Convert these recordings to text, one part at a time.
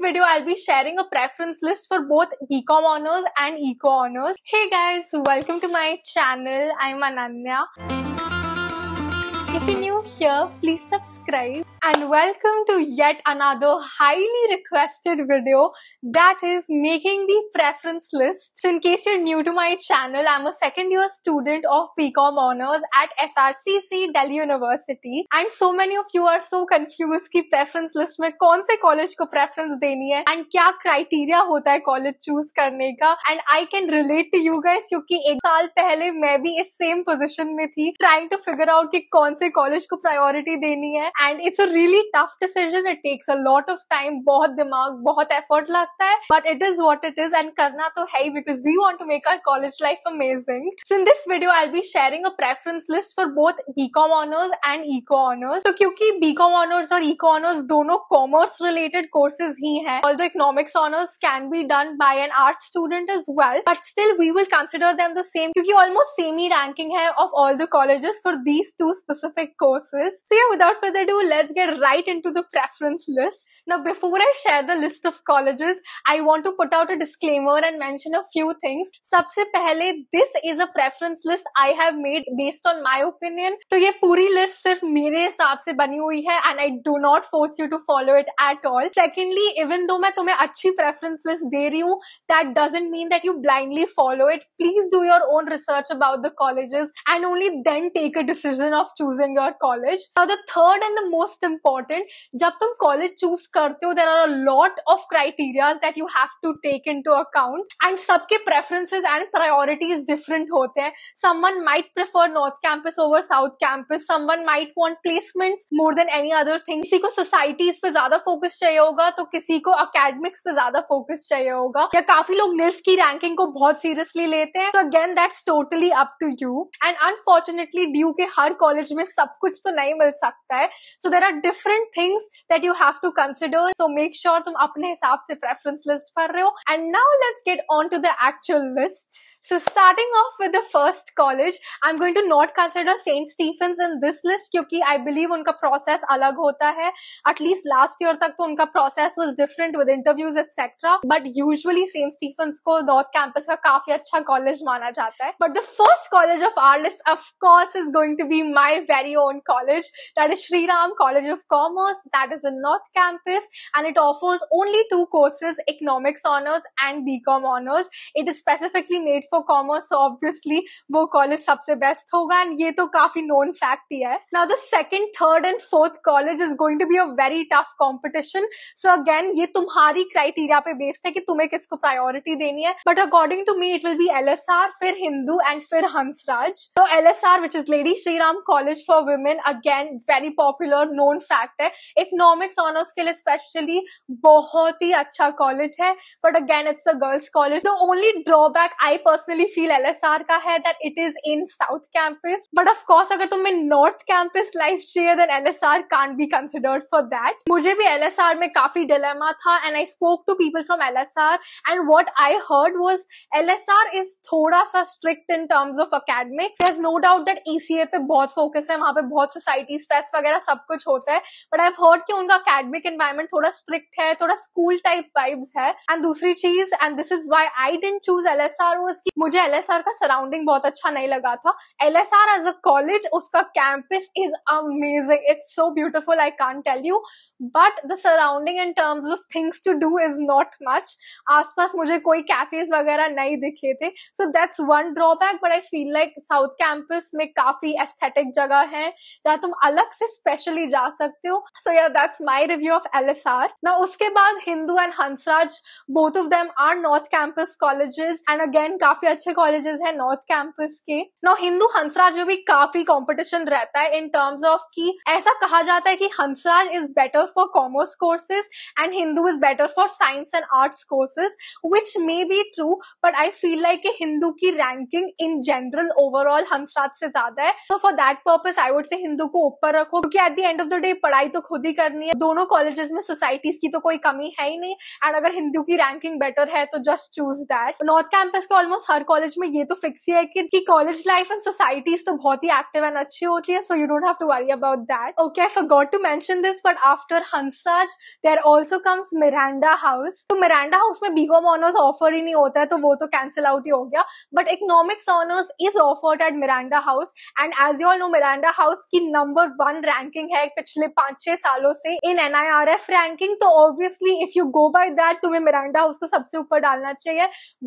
video, I'll be sharing a preference list for both BCom honors and Eco honors. Hey guys, welcome to my channel. I'm Ananya. If you're new here, please subscribe and welcome to yet another highly requested video that is making the preference list. So in case you're new to my channel, I'm a second year student of BCom honors at SRCC Delhi University and so many of you are so confused Keep preference list में कौन college को preference Deni hai and kya criteria hota hai college choose karne ka and I can relate to you guys क्योंकि एक साल पहले मैं भी इस same position में thi trying to figure out कि कौन college को priority Deni hai and it's a really tough decision it takes a lot of time बहुत दिमाग बहुत एफर्ट लगता है but it is what it is and करना तो है because we want to make our college life amazing so in this video I be sharing a preference list for both BCom honours and eco honours तो क्योंकि BCom honours और eco e honours दोनों commerce related courses ही है all दो economics honours can be done by an art student is well but still we will consider them the same क्योंकि almost same ही ranking है of all the colleges for these two specific courses so ये without further do let's get right into the preference list. Now, before I share the list of colleges, I want to put out a disclaimer and mention a few things. सबसे पहले this is a preference list I have made based on my opinion. तो ये पूरी list सिर्फ मेरे हिसाब से बनी हुई है and I do not force you to follow it at all. Secondly, even though मैं तुम्हें अच्छी preference list दे रही हूँ, that doesn't mean that you blindly follow it. Please do your own research about the colleges and only then take a decision of choosing your college. Now, the third and the most important जब तुम college choose करते हो there are a lot of criterias that you have to take into account and सबके preferences and priorities different होते हैं someone might prefer north campus over south campus someone might want placements more than any other thing किसी को societies पे ज्यादा focus चाहिए होगा तो किसी को अकेडमिक्स पे ज्यादा फोकस चाहिए होगा या काफी लोग निर्फ की रैंकिंग को बहुत सीरियसली लेते हैं तो again that's totally up to you and unfortunately due के हर कॉलेज में सब कुछ तो नहीं मिल सकता है so there are different things that you have to consider. So make sure तुम अपने हिसाब से preference list भर रहे And now let's get on to the actual list. So starting off with the first college, I'm going to not consider St. Stephen's in this list क्योंकि I believe उनका process अलग होता At least last year तक तो process was different with interviews etc. But usually St. Stephen's को North Campus का काफी अच्छा college माना But the first college of our list of course is going to be my very own college that is Sri Ram College College of Commerce that is in North Campus and it offers only two courses, Economics Honors and BCom Honors. It is specifically made for commerce so obviously वो college the best and this is a known fact he Now the second, third and fourth college is going to be a very tough competition. So again ये तुम्हारी criteria पे based है कि तुम्हें किसको priority देनी है. But according to me it will be LSR, then Hindu and then Hansraj. So LSR which is Lady Shri Ram College for Women again very popular known fact है economics honours के लिए specially बहुत ही अच्छा college है but again it's a girls college the only drawback I personally feel L का है that it is in south campus but of course अगर तुम्हें नॉर्थ कैंपस लाइफ चाहिए then L S R can be considered for that मुझे भी L S R में काफी dilemma था and I spoke to people from L S R and what I heard was L S R is थोड़ा सा strict in terms of academics no doubt that E C A पे बहुत focus है वहां पे बहुत society stress वगैरह सब कुछ होता है होता है बट आई हर्ड कि उनका अकेडमिक एनवायरमेंट थोड़ा स्ट्रिक्ट है थोड़ा स्कूल टाइप वाइब्स है एंड दूसरी चीज and this is why I didn't choose L S R उसकी मुझे एल एस आर का सराउंडिंग बहुत अच्छा नहीं लगा था L S R as a college उसका campus is amazing it's so beautiful I can tell you but the surrounding in terms of things to do is not much आस पास मुझे कोई कैफेज वगैरह नहीं दिखे थे so that's one drawback but I feel like south campus में काफी एस्थेटिक जगह है जहां तुम अलग से स्पेशली जा सकते हो so yeah that's my review of L S R ना उसके बाद Hindu and Hansraj both of them are north campus colleges and again काफी अच्छे कॉलेजेस है नॉर्थ कैंपस के ना हिंदू हंसराज में भी काफी कॉम्पिटिशन रहता है इन टर्म्स ऑफ की ऐसा कहा जाता है कि Hansraj is better for commerce courses and Hindu is better for science and arts courses which may be true but I feel like Hindu की ranking in general overall Hansraj से ज्यादा है तो for that purpose I would say Hindu को ऊपर रखो क्योंकि at the end of the day पढ़ाई तो खुद ही करनी है दोनों कॉलेजेस में सोसाइटीज की तो कोई कमी है ही नहीं एंड अगर हिंदू की रैंकिंग बेटर है तो just choose that north campus के ऑलमोस्ट हर कॉलेज में ये तो फिक्स ही है कि कॉलेज लाइफ एंड सोसाइटीज तो बहुत ही एक्टिव एंड अच्छी होती है so you don't have to worry about that okay I forgot to mention this but after Hansraj there also comes Miranda House तो मिरांडा हाउस में बीकॉम ऑनर्स ऑफर ही नहीं होता है तो वो तो कैंसिल आउट ही हो गया but economics honours is offered at Miranda House and as you all know Miranda House की नंबर वन रैंकिंग है पिछले पिछले पांच छह सालों से in N I R F ranking तो obviously if you go by that तुम्हें मिरांडा हाउस को सबसे ऊपर डालना चाहिए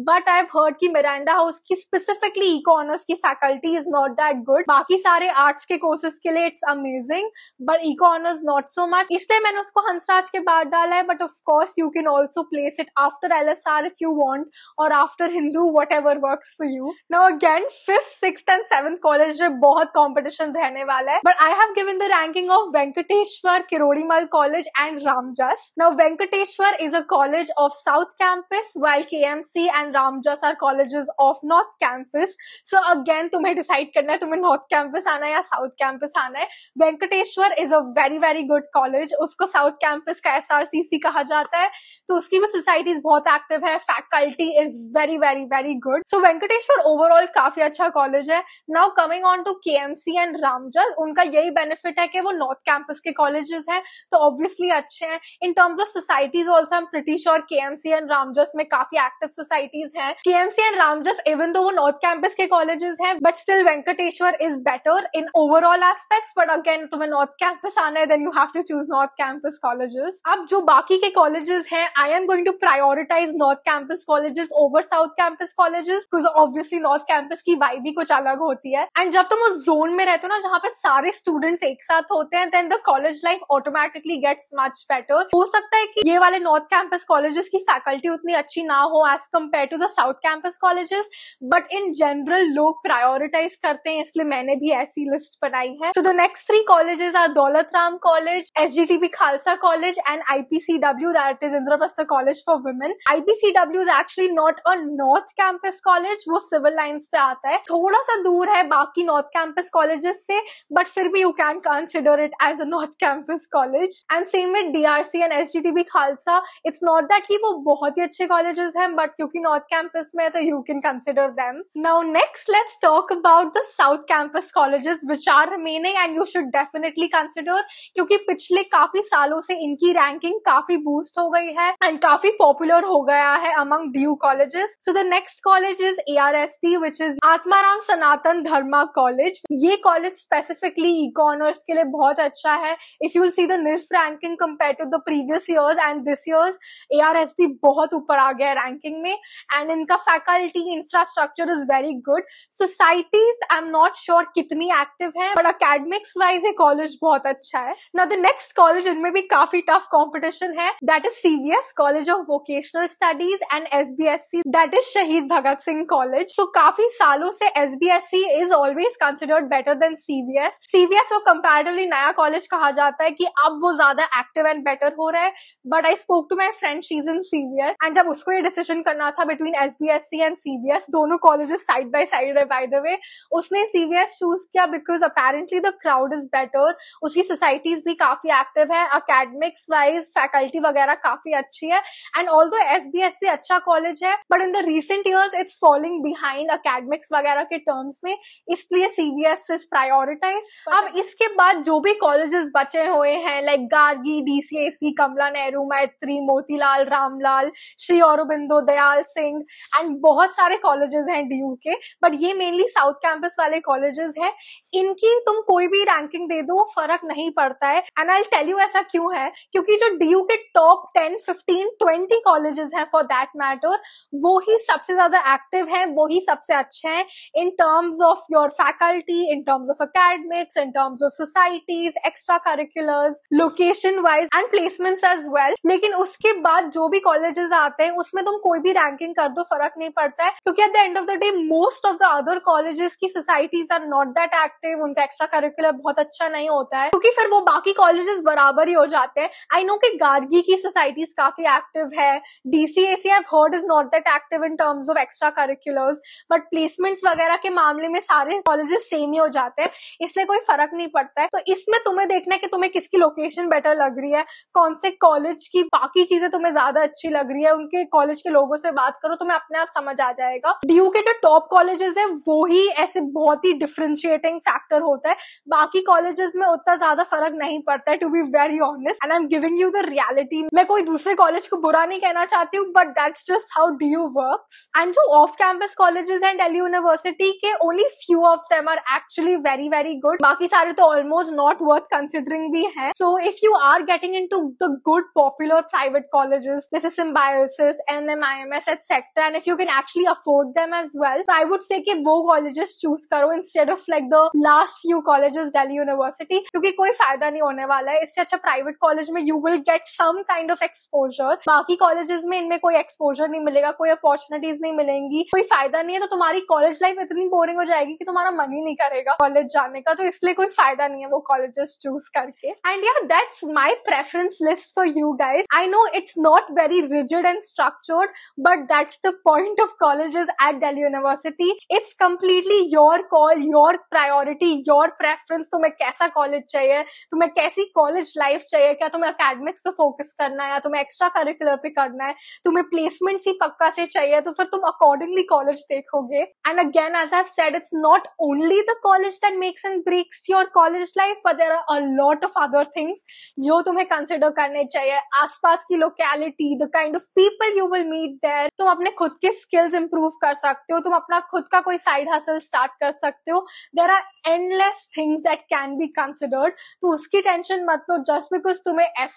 बट आई हर्ड की मिरांडा हाउस की स्पेसिफिकली इकोनॉमिक्स की faculty is not that good बाकी सारे आर्ट्स के कोर्सेस के लिए it's amazing but economics not so much इसलिए मैंने उसको हंसराज के बाद डाला है but of course you can also place it after L S R if you want और after Hindu whatever work for you know again fifth six and seventh college में बहुत कॉम्पिटिशन रहने वाला है but I have given the ranking of वेंट Venkateshwar Kirodimal College and Ramjas. Now, Venkateshwar is a college of South Campus, while KMC and Ramjas are colleges of North Campus. So again, you have to decide करना है तुम्हें North Campus or South Campus आना है. Venkateshwar is a very very good college. उसको South Campus ka SRCC कहा जाता है. तो उसकी भी societies बहुत active Hai. Faculty is very very very good. So Venkateshwar overall काफी अच्छा college है. Now coming on to KMC and Ramjas, उनका यही benefit है कि वो North Campus कैंपस के कॉलेजेस हैं तो ऑब्वियसली अच्छे हैं in terms of societies also am pretty sure K M C and Ramjas में काफी एक्टिव सोसाइटीज हैं K M C and Ramjas even though वो नॉर्थ कैंपस के कॉलेजेस हैं but still Venkateshwar is better in overall aspect but again तुम्हें north campus आना है then you have to choose north campus colleges अब जो बाकी के कॉलेजेस हैं I am going to prioritise north campus colleges over south campus colleges because obviously north campus की vibe भी कुछ अलग होती है एंड जब तुम उस जोन में रहते हो ना जहाँ पे सारे स्टूडेंट्स एक साथ होते हैं then the the college life automatically gets much better हो सकता है कि ये वाले नॉर्थ कैंपस कॉलेजेस की फैकल्टी उतनी अच्छी ना हो as compare to the south campus colleges but in general लोग प्रायोरिटाइज करते हैं इसलिए मैंने भी ऐसी लिस्ट बनाई है so the next three colleges are Daulat Ram college S G T B Khalsa college and W that is Indira college for women IPCW is actually not a north campus college वो सिविल लाइन्स पे आता है थोड़ा सा दूर है बाकी नॉर्थ कैंपस कॉलेजेस से बट फिर भी you can consider it as the North Campus College. And same with DRC and SGTB Khalsa. It's not that he वो बहुत ही अच्छे colleges हैं, but क्योंकि North Campus में है, तो you can consider them. Now next, let's talk about the South Campus colleges which are remaining and you should definitely consider क्योंकि पिछले काफी सालों से इनकी रैंकिंग काफी बूस्ट हो गई है एंड काफी पॉपुलर हो गया है among DU colleges. So the next college is ARST which is Atmaram Sanatan Dharma college ये कॉलेज स्पेसिफिकली ई कॉमर्स के लिए बहुत अच्छा रहा है if you see the ranking compare to the previous years and this years ARSD बहुत ऊपर आ गया है रैंकिंग में एंड इनका faculty infrastructure is very good societies I am not sure कितनी एक्टिव है बट अकेडमिक्स वाइज ये कॉलेज बहुत अच्छा है ना द नेक्स्ट कॉलेज इनमें भी काफी टफ कॉम्पिटिशन है that is CBS college of vocational studies and S B S C that is Shaheed Bhagat Singh college so काफी सालों से S B S C is always considered better than CBS CBS वो comparatively नया college average कहा जाता है कि अब वो ज्यादा एक्टिव एंड बेटर हो रहा है but I spoke to my friend she's in CBS and जब उसको ये डिसीजन करना था between S B S C and CBS दोनों कॉलेजेस साइड बाई साइड है बाय द वे उसने सीबीएस चूज किया because apparently the crowd is better उसकी सोसाइटीज भी काफी एक्टिव है अकेडमिक्स वाइज फैकल्टी वगैरह काफी अच्छी है एंड ऑल दो एस बी एस सी अच्छा कॉलेज है but in the recent years it's following behind academics वगैरह के टर्म्स में इसलिए सीबीएस इज प्रायोरिटाइज अब इसके बाद जो भी कॉलेज कॉलेजेस बचे हुए हैं like Gargi DCAC Kamala Nehru Maitreyi Motilal Ramlal Shri Aurobindo Dayal Singh and बहुत सारे कॉलेजेस हैं डी के बट ये मेनली साउथ कैंपस वाले कॉलेजेस हैं इनकी तुम कोई भी रैंकिंग दे दो फर्क नहीं पड़ता है एंड आई टेल यू ऐसा क्यों है क्योंकि जो डी के top ten fifteen twenty colleges हैं फॉर दैट मैटर वो ही सबसे ज्यादा एक्टिव हैं वो ही सबसे अच्छे हैं in terms of your faculty in terms of academics in terms of societies extra curriculars location wise and placement as well लेकिन उसके बाद जो भी कॉलेजेस आते हैं उसमें तुम कोई भी रैंकिंग कर दो फर्क नहीं पड़ता है क्योंकि at the end of the day most of the other colleges की societies are not that active उनका एक्स्ट्रा करिकुलर बहुत अच्छा नहीं होता है क्योंकि फिर वो बाकी कॉलेजेस बराबर ही हो जाते हैं आई नो कि गार्गी की सोसाइटीज काफी एक्टिव है DCAC I heard is not that active in terms of extra curriculars but placements वगैरह के मामले में सारे कॉलेजेस सेम ही हो जाते हैं इसलिए कोई फर्क नहीं पड़ता है तो इसमें तुम्हें तुम्हें देखना है कि तुम्हें किसकी लोकेशन बेटर लग रही है कौन से कॉलेज की बाकी चीजें तुम्हें ज्यादा अच्छी लग रही है उनके कॉलेज के लोगों से बात करो तुम्हें अपने आप समझ आ जाएगा डीयू के जो टॉप कॉलेजेस है वो ही ऐसे बहुत ही डिफ्रेंशिएटिंग फैक्टर होता है बाकी कॉलेजेस में उतना ज्यादा फर्क नहीं पड़ता है to be very honest and I am giving you the reality मैं कोई दूसरे कॉलेज को बुरा नहीं कहना चाहती हूँ but that's just how you work and जो ऑफ कैंपस कॉलेजेस हैं डेली यूनिवर्सिटी के only few of them are actually very very good बाकी सारे तो ऑलमोस्ट नॉट वर्थ कंसिडरिंग भी है so if you are getting in to the good popular private colleges जैसे Symbiosis N M I M S sector and if you can actually afford them as well तो I would से वो colleges choose करो instead of like the last few colleges Delhi university क्योंकि कोई फायदा नहीं होने वाला है इससे अच्छा प्राइवेट कॉलेज में you will get some kind of exposure बाकी कॉलेजेस में इनमें कोई एक्सपोजर नहीं मिलेगा कोई अपॉर्चुनिटीज नहीं मिलेंगी कोई फायदा नहीं है तो तुम्हारी कॉलेज लाइफ इतनी बोरिंग हो जाएगी कि तुम्हारा मन ही नहीं करेगा कॉलेज जाने का तो इसलिए कोई फायदा नहीं है वो कॉलेजेस चूज करके एंड या that's my preference list for you guys I know it's not very rigid and structured but that's the point of colleges at Delhi university it's completely your call your priority your preference तुम्हें कैसा college चाहिए तुम्हें कैसी college life चाहिए क्या तुम्हें academics पे focus करना है या तुम्हें एक्स्ट्रा करिकुलर पे करना है तुम्हें प्लेसमेंट ही पक्का से चाहिए तो फिर तुम अकॉर्डिंगली कॉलेज देखोगे and again as I said it's not only the college that makes and breaks your college life but there are a lot of other things जो तुम्हें कंसिडर करने चाहिए आसपास की locality the kind of people you will meet there तुम अपने खुद के स्किल्स इंप्रूव कर सकते हो तुम अपना खुद का कोई साइड हासिल स्टार्ट कर सकते हो there are endless things that can be considered तो उसकी टेंशन मत लो जस्ट बिकॉज तुम्हें एस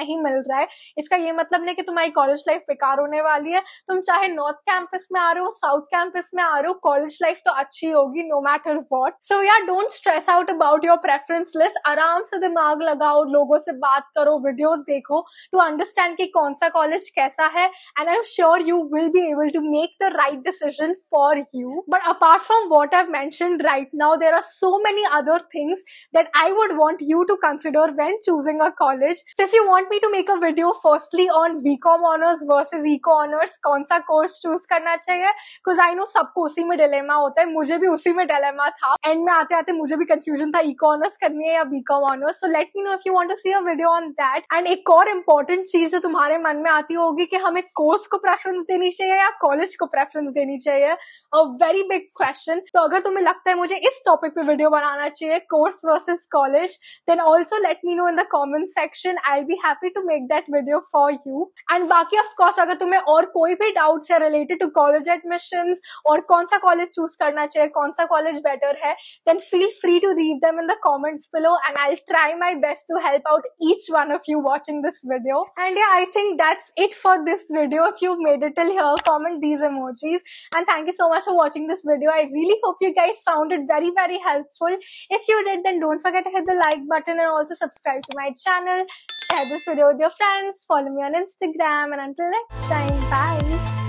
नहीं मिल रहा है इसका ये मतलब नहीं कि तुम्हारी कॉलेज लाइफ बेकार होने वाली है तुम चाहे नॉर्थ कैंपस में आ रहे हो साउथ कैंपस में आ रहे हो कॉलेज लाइफ तो अच्छी होगी नो मैटर वॉट सो यार don't stress out about your preference list आराम से दिमाग लगाओ लोगों से बात करो वीडियोस देखो टू अंडरस्टैंड कि कौन सा कॉलेज कैसा है and I am sure you will be able to make the right decision for you but apart from what I mention right now there are so many other things that I would want you to consider when choosing a college if you want me to make a video firstly on B com honours versus eco honours कौन सा course choose करना चाहिए because I know सबको उसी में dilemma होता है मुझे भी उसी में डिलेमा था एंड में आते आते मुझे भी कंफ्यूजन था इको e ऑनर्स करनी है या B com honours so let me know if you want to see a video on that and एक और इम्पोर्टेंट चीज जो तुम्हारे मन में आती होगी कि हमें कोर्स को प्रेफरेंस देनी चाहिए या कॉलेज को प्रेफरेंस देनी चाहिए अ वेरी बिग क्वेश्चन तो अगर तुम्हें लगता है मुझे इस टॉपिक पे वीडियो बनाना चाहिए course versus college then also let me know in the comment section I be happy to make that video for you and बाकी ऑफकोर्स अगर तुम्हें और कोई भी डाउट्स है रिलेटेड टू कॉलेज एडमिशन और कौन सा कॉलेज चूज करना चाहिए कौन सा कॉलेज बेटर है then feel free to read them in the comments below and I'll try my best to help out each one of you watching this video. And yeah, I think that's it for this video. If you've made it till here, comment these emojis. And thank you so much for watching this video. I really hope you guys found it very, very helpful. If you did, then don't forget to hit the like button and also subscribe to my channel. Share this video with your friends. Follow me on Instagram. And until next time, bye.